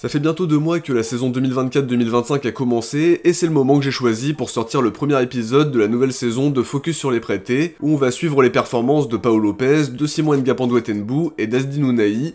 Ça fait bientôt deux mois que la saison 2024-2025 a commencé, et c'est le moment que j'ai choisi pour sortir le premier épisode de la nouvelle saison de Focus sur les prêtés, où on va suivre les performances de Paolo Lopez, de Simon Ngapanduetenbu et d'Asdi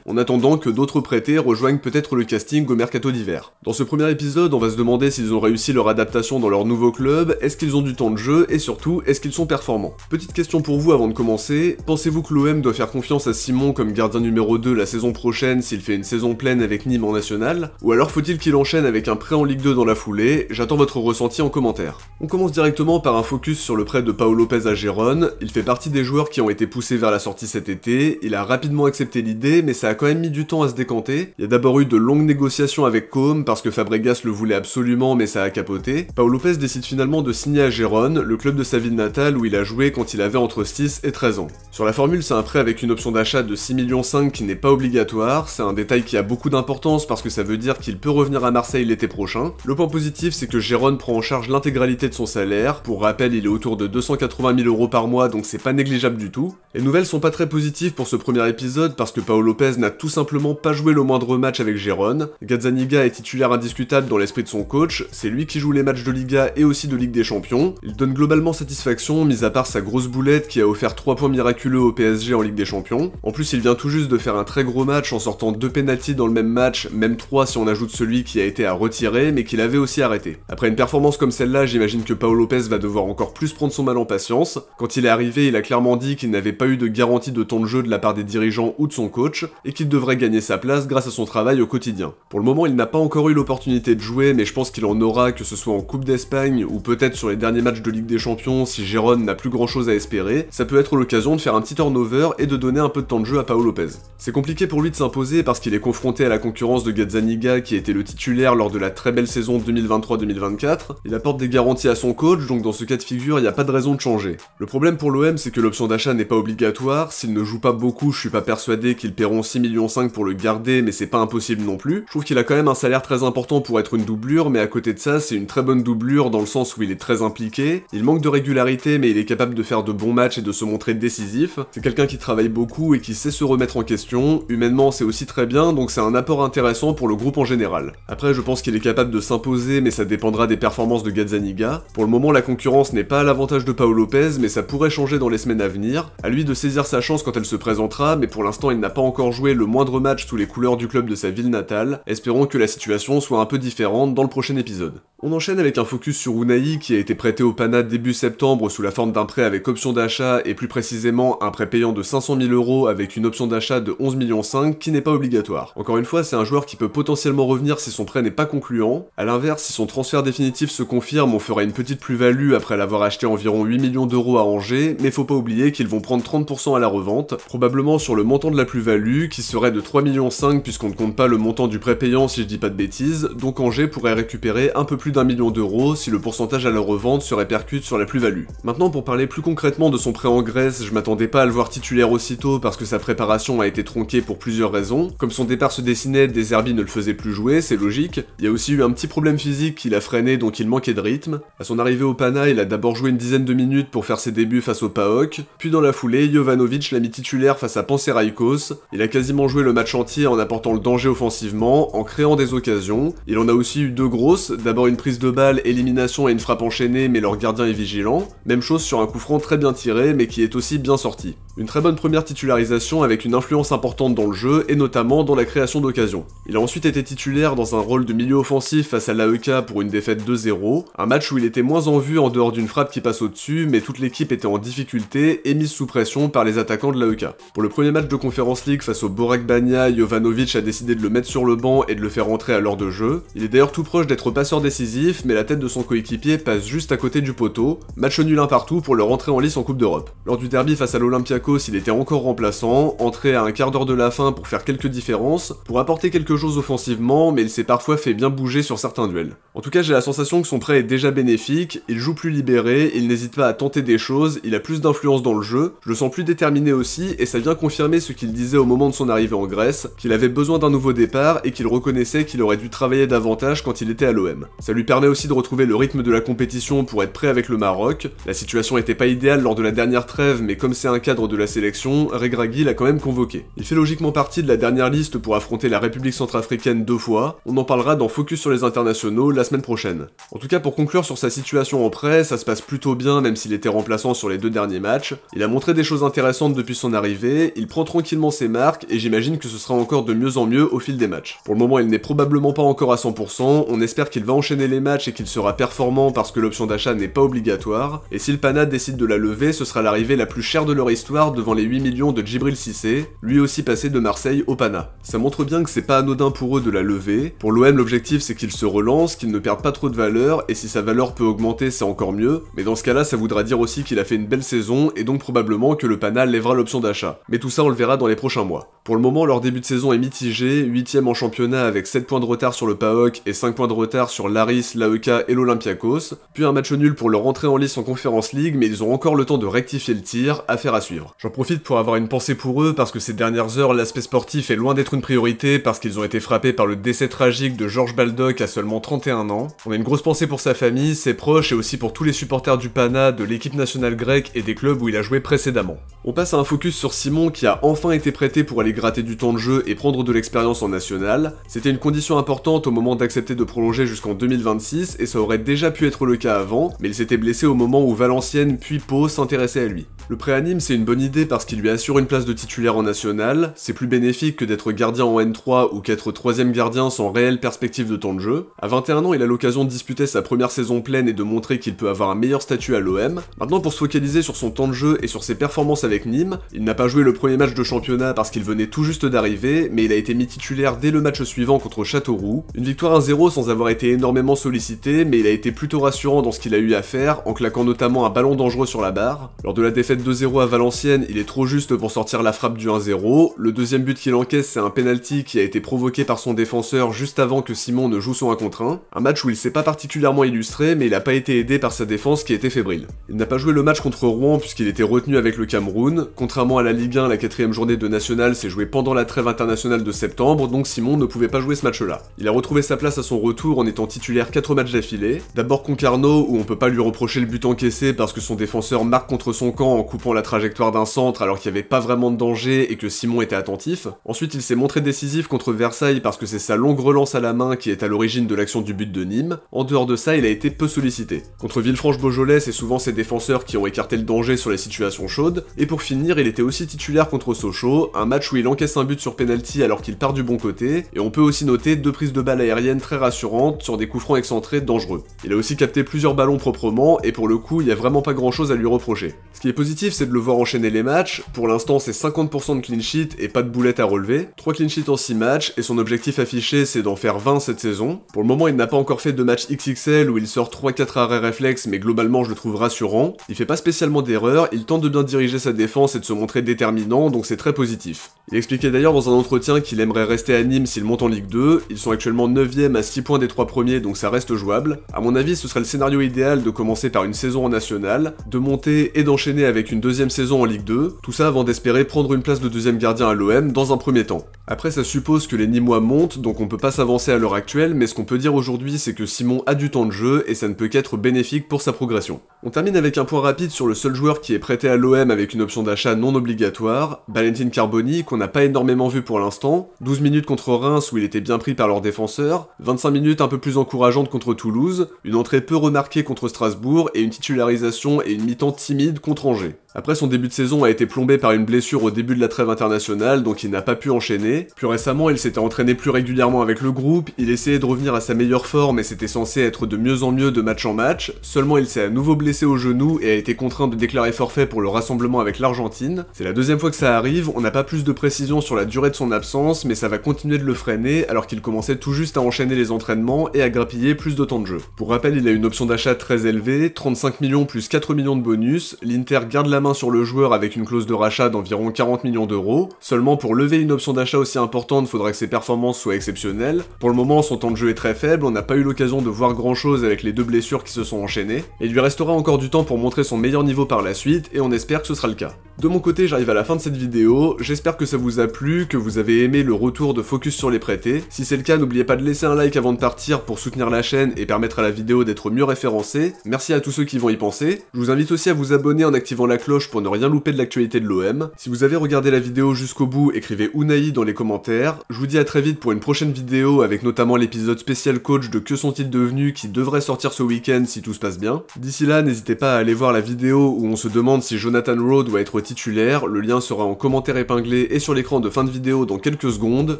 en attendant que d'autres prêtés rejoignent peut-être le casting au mercato d'hiver. Dans ce premier épisode, on va se demander s'ils ont réussi leur adaptation dans leur nouveau club, est-ce qu'ils ont du temps de jeu, et surtout, est-ce qu'ils sont performants. Petite question pour vous avant de commencer, pensez-vous que l'OM doit faire confiance à Simon comme gardien numéro 2 la saison prochaine s'il fait une saison pleine avec Nîmes en national ou alors faut-il qu'il enchaîne avec un prêt en Ligue 2 dans la foulée J'attends votre ressenti en commentaire. On commence directement par un focus sur le prêt de Paolo Lopez à Gérone. Il fait partie des joueurs qui ont été poussés vers la sortie cet été. Il a rapidement accepté l'idée, mais ça a quand même mis du temps à se décanter. Il y a d'abord eu de longues négociations avec Combe parce que Fabregas le voulait absolument, mais ça a capoté. Paolo Lopez décide finalement de signer à Gérone, le club de sa ville natale où il a joué quand il avait entre 6 et 13 ans. Sur la formule, c'est un prêt avec une option d'achat de 6 millions 5 qui n'est pas obligatoire. C'est un détail qui a beaucoup d'importance parce que ça veut dire qu'il peut revenir à Marseille l'été prochain. Le point positif, c'est que Jérôme prend en charge l'intégralité de son salaire. Pour rappel, il est autour de 280 000 euros par mois, donc c'est pas négligeable du tout. Les nouvelles sont pas très positives pour ce premier épisode parce que Paolo Lopez n'a tout simplement pas joué le moindre match avec Jérôme. Gazzaniga est titulaire indiscutable dans l'esprit de son coach, c'est lui qui joue les matchs de Liga et aussi de Ligue des Champions. Il donne globalement satisfaction, mis à part sa grosse boulette qui a offert 3 points miraculeux au PSG en Ligue des Champions. En plus, il vient tout juste de faire un très gros match en sortant deux pénalties dans le même match, même 3 si on ajoute celui qui a été à retirer, mais qui l'avait aussi arrêté. Après une performance comme celle-là, j'imagine que Paolo Lopez va devoir encore plus prendre son mal en patience. Quand il est arrivé, il a clairement dit qu'il n'avait pas eu de garantie de temps de jeu de la part des dirigeants ou de son coach, et qu'il devrait gagner sa place grâce à son travail au quotidien. Pour le moment, il n'a pas encore eu l'opportunité de jouer, mais je pense qu'il en aura, que ce soit en Coupe d'Espagne, ou peut-être sur les derniers matchs de Ligue des Champions, si Gérone n'a plus grand chose à espérer, ça peut être l'occasion de faire un petit turnover et de donner un peu de temps de jeu à Paolo Lopez. C'est compliqué pour lui de s'imposer parce qu'il est confronté à la concurrence de Gazzani qui était le titulaire lors de la très belle saison 2023-2024. Il apporte des garanties à son coach, donc dans ce cas de figure, il n'y a pas de raison de changer. Le problème pour l'OM, c'est que l'option d'achat n'est pas obligatoire. S'il ne joue pas beaucoup, je suis pas persuadé qu'ils paieront 6,5 millions pour le garder, mais c'est pas impossible non plus. Je trouve qu'il a quand même un salaire très important pour être une doublure, mais à côté de ça, c'est une très bonne doublure dans le sens où il est très impliqué. Il manque de régularité, mais il est capable de faire de bons matchs et de se montrer décisif. C'est quelqu'un qui travaille beaucoup et qui sait se remettre en question. Humainement, c'est aussi très bien, donc c'est un apport intéressant pour le groupe en général. Après, je pense qu'il est capable de s'imposer, mais ça dépendra des performances de Gazzaniga. Pour le moment, la concurrence n'est pas à l'avantage de Paolo Lopez, mais ça pourrait changer dans les semaines à venir. A lui de saisir sa chance quand elle se présentera, mais pour l'instant, il n'a pas encore joué le moindre match sous les couleurs du club de sa ville natale. Espérons que la situation soit un peu différente dans le prochain épisode. On enchaîne avec un focus sur Unai qui a été prêté au Pana début septembre sous la forme d'un prêt avec option d'achat et plus précisément un prêt payant de 500 000 euros avec une option d'achat de 11,5 millions qui n'est pas obligatoire. Encore une fois, c'est un joueur qui peut potentiellement revenir si son prêt n'est pas concluant. A l'inverse, si son transfert définitif se confirme, on ferait une petite plus-value après l'avoir acheté environ 8 millions d'euros à Angers, mais faut pas oublier qu'ils vont prendre 30% à la revente, probablement sur le montant de la plus-value, qui serait de 3,5 millions puisqu'on ne compte pas le montant du prêt payant si je dis pas de bêtises, donc Angers pourrait récupérer un peu plus d'un million d'euros si le pourcentage à la revente se répercute sur la plus-value. Maintenant, pour parler plus concrètement de son prêt en Grèce, je m'attendais pas à le voir titulaire aussitôt parce que sa préparation a été tronquée pour plusieurs raisons. Comme son départ se dessinait, Deserbi ne le faisait plus jouer, c'est logique. Il y a aussi eu un petit problème physique qui l'a freiné, donc il manquait de rythme. À son arrivée au Pana, il a d'abord joué une dizaine de minutes pour faire ses débuts face au PAOK, puis dans la foulée, Jovanovic l'a mis titulaire face à Panseraikos. Il a quasiment joué le match entier en apportant le danger offensivement, en créant des occasions. Il en a aussi eu deux grosses, d'abord une prise de balle, élimination et une frappe enchaînée, mais leur gardien est vigilant. Même chose sur un coup franc très bien tiré, mais qui est aussi bien sorti. Une très bonne première titularisation avec une influence importante dans le jeu, et notamment dans la création d'occasions. Il a ensuite était titulaire dans un rôle de milieu offensif face à l'AEK pour une défaite 2-0, un match où il était moins en vue en dehors d'une frappe qui passe au-dessus, mais toute l'équipe était en difficulté et mise sous pression par les attaquants de l'AEK. Pour le premier match de Conference League face au Borac Bania, Jovanovic a décidé de le mettre sur le banc et de le faire entrer à l'heure de jeu. Il est d'ailleurs tout proche d'être passeur décisif, mais la tête de son coéquipier passe juste à côté du poteau, match nul un partout pour le rentrer en lice en Coupe d'Europe. Lors du derby face à l'Olympiakos, il était encore remplaçant, entré à un quart d'heure de la fin pour faire quelques différences, pour apporter quelque chose au offensivement, mais il s'est parfois fait bien bouger sur certains duels. En tout cas, j'ai la sensation que son prêt est déjà bénéfique, il joue plus libéré, il n'hésite pas à tenter des choses, il a plus d'influence dans le jeu, je le sens plus déterminé aussi, et ça vient confirmer ce qu'il disait au moment de son arrivée en Grèce, qu'il avait besoin d'un nouveau départ et qu'il reconnaissait qu'il aurait dû travailler davantage quand il était à l'OM. Ça lui permet aussi de retrouver le rythme de la compétition pour être prêt avec le Maroc. La situation n'était pas idéale lors de la dernière trêve, mais comme c'est un cadre de la sélection, Regragui l'a quand même convoqué. Il fait logiquement partie de la dernière liste pour affronter la République centrafricaine deux fois. On en parlera dans Focus sur les internationaux la semaine prochaine. En tout cas, pour conclure sur sa situation en prêt, ça se passe plutôt bien même s'il était remplaçant sur les deux derniers matchs. Il a montré des choses intéressantes depuis son arrivée, il prend tranquillement ses marques et j'imagine que ce sera encore de mieux en mieux au fil des matchs. Pour le moment, il n'est probablement pas encore à 100%, on espère qu'il va enchaîner les matchs et qu'il sera performant parce que l'option d'achat n'est pas obligatoire, et si le Pana décide de la lever, ce sera l'arrivée la plus chère de leur histoire devant les 8 millions de Djibril Cissé, lui aussi passé de Marseille au Pana. Ça montre bien que c'est pas anodin pour de la lever. Pour l'OM, l'objectif c'est qu'il se relance, qu'il ne perde pas trop de valeur, et si sa valeur peut augmenter, c'est encore mieux. Mais dans ce cas-là, ça voudra dire aussi qu'il a fait une belle saison, et donc probablement que le Pana lèvera l'option d'achat. Mais tout ça, on le verra dans les prochains mois. Pour le moment, leur début de saison est mitigé, 8ème en championnat avec 7 points de retard sur le PAOK et 5 points de retard sur l'Aris, l'AEK et l'Olympiakos, puis un match nul pour leur entrée en lice en Conférence League, mais ils ont encore le temps de rectifier le tir, affaire à suivre. J'en profite pour avoir une pensée pour eux, parce que ces dernières heures, l'aspect sportif est loin d'être une priorité, parce qu'ils ont été frappés frappé par le décès tragique de George Baldock à seulement 31 ans. On a une grosse pensée pour sa famille, ses proches et aussi pour tous les supporters du Pana, de l'équipe nationale grecque et des clubs où il a joué précédemment. On passe à un focus sur Simon qui a enfin été prêté pour aller gratter du temps de jeu et prendre de l'expérience en national. C'était une condition importante au moment d'accepter de prolonger jusqu'en 2026 et ça aurait déjà pu être le cas avant, mais il s'était blessé au moment où Valenciennes puis Pau s'intéressaient à lui. Le préanime c'est une bonne idée parce qu'il lui assure une place de titulaire en national, c'est plus bénéfique que d'être gardien en N3 ou 4-3 troisième gardien sans réelle perspective de temps de jeu. À 21 ans, il a l'occasion de disputer sa première saison pleine et de montrer qu'il peut avoir un meilleur statut à l'OM. Maintenant, pour se focaliser sur son temps de jeu et sur ses performances avec Nîmes, il n'a pas joué le premier match de championnat parce qu'il venait tout juste d'arriver, mais il a été mis titulaire dès le match suivant contre Châteauroux. Une victoire 1-0 sans avoir été énormément sollicité, mais il a été plutôt rassurant dans ce qu'il a eu à faire, en claquant notamment un ballon dangereux sur la barre. Lors de la défaite 2-0 à Valenciennes, il est trop juste pour sortir la frappe du 1-0. Le deuxième but qu'il encaisse, c'est un penalty qui a été provoqué par son défenseur juste avant que Simon ne joue son 1 contre 1, un match où il s'est pas particulièrement illustré mais il n'a pas été aidé par sa défense qui était fébrile. Il n'a pas joué le match contre Rouen puisqu'il était retenu avec le Cameroun, contrairement à la Ligue 1, la quatrième journée de National s'est jouée pendant la trêve internationale de septembre, donc Simon ne pouvait pas jouer ce match-là. Il a retrouvé sa place à son retour en étant titulaire 4 matchs d'affilée, d'abord Concarneau où on peut pas lui reprocher le but encaissé parce que son défenseur marque contre son camp en coupant la trajectoire d'un centre alors qu'il n'y avait pas vraiment de danger et que Simon était attentif, ensuite il s'est montré décisif contre Versailles parce que c'est sa longue relance à la main qui est à l'origine de l'action du but de Nîmes, en dehors de ça il a été peu sollicité. Contre Villefranche-Beaujolais c'est souvent ses défenseurs qui ont écarté le danger sur les situations chaudes, et pour finir il était aussi titulaire contre Sochaux, un match où il encaisse un but sur penalty alors qu'il part du bon côté, et on peut aussi noter deux prises de balles aériennes très rassurantes sur des coups francs excentrés dangereux. Il a aussi capté plusieurs ballons proprement, et pour le coup il y a vraiment pas grand chose à lui reprocher. Ce qui est positif c'est de le voir enchaîner les matchs, pour l'instant c'est 50% de clean sheet et pas de boulettes à relever, 3 clean sheets en 6 matchs, et son l'objectif affiché, c'est d'en faire 20 cette saison. Pour le moment, il n'a pas encore fait de match XXL où il sort 3-4 arrêts réflexes, mais globalement, je le trouve rassurant. Il fait pas spécialement d'erreurs, il tente de bien diriger sa défense et de se montrer déterminant, donc c'est très positif. Il expliquait d'ailleurs dans un entretien qu'il aimerait rester à Nîmes s'il monte en Ligue 2. Ils sont actuellement 9ème à 6 points des 3 premiers, donc ça reste jouable. À mon avis, ce serait le scénario idéal de commencer par une saison en nationale, de monter et d'enchaîner avec une deuxième saison en Ligue 2, tout ça avant d'espérer prendre une place de deuxième gardien à l'OM dans un premier temps. Après, ça suppose que les Nîmes monte, donc on peut pas s'avancer à l'heure actuelle, mais ce qu'on peut dire aujourd'hui, c'est que Simon a du temps de jeu, et ça ne peut qu'être bénéfique pour sa progression. On termine avec un point rapide sur le seul joueur qui est prêté à l'OM avec une option d'achat non obligatoire, Valentin Carboni, qu'on n'a pas énormément vu pour l'instant, 12 minutes contre Reims où il était bien pris par leur défenseur, 25 minutes un peu plus encourageantes contre Toulouse, une entrée peu remarquée contre Strasbourg, et une titularisation et une mi-temps timide contre Angers. Après, son début de saison a été plombé par une blessure au début de la trêve internationale, donc il n'a pas pu enchaîner. Plus récemment, il s'était entraîné plus régulièrement avec le groupe, il essayait de revenir à sa meilleure forme et c'était censé être de mieux en mieux de match en match, seulement il s'est à nouveau blessé au genou et a été contraint de déclarer forfait pour le rassemblement avec l'Argentine. C'est la deuxième fois que ça arrive, on n'a pas plus de précision sur la durée de son absence, mais ça va continuer de le freiner alors qu'il commençait tout juste à enchaîner les entraînements et à grappiller plus de temps de jeu. Pour rappel, il a une option d'achat très élevée, 35 millions plus 4 millions de bonus, l'Inter garde la sur le joueur avec une clause de rachat d'environ 40 millions d'euros. Seulement pour lever une option d'achat aussi importante, faudra que ses performances soient exceptionnelles. Pour le moment, son temps de jeu est très faible, on n'a pas eu l'occasion de voir grand chose avec les deux blessures qui se sont enchaînées. il lui restera encore du temps pour montrer son meilleur niveau par la suite, et on espère que ce sera le cas. De mon côté, j'arrive à la fin de cette vidéo, j'espère que ça vous a plu, que vous avez aimé le retour de Focus sur les prêtés. Si c'est le cas, n'oubliez pas de laisser un like avant de partir pour soutenir la chaîne et permettre à la vidéo d'être mieux référencée. Merci à tous ceux qui vont y penser. Je vous invite aussi à vous abonner en activant la cloche pour ne rien louper de l'actualité de l'OM. Si vous avez regardé la vidéo jusqu'au bout, écrivez Unai dans les commentaires. Je vous dis à très vite pour une prochaine vidéo avec notamment l'épisode spécial coach de Que sont-ils devenus qui devrait sortir ce week-end si tout se passe bien. D'ici là, n'hésitez pas à aller voir la vidéo où on se demande si Jonathan Rowe doit être titulaire. Le lien sera en commentaire épinglé et sur l'écran de fin de vidéo dans quelques secondes.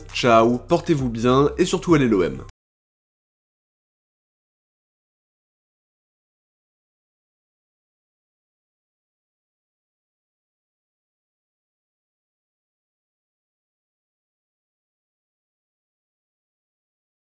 Ciao, portez-vous bien et surtout allez l'OM.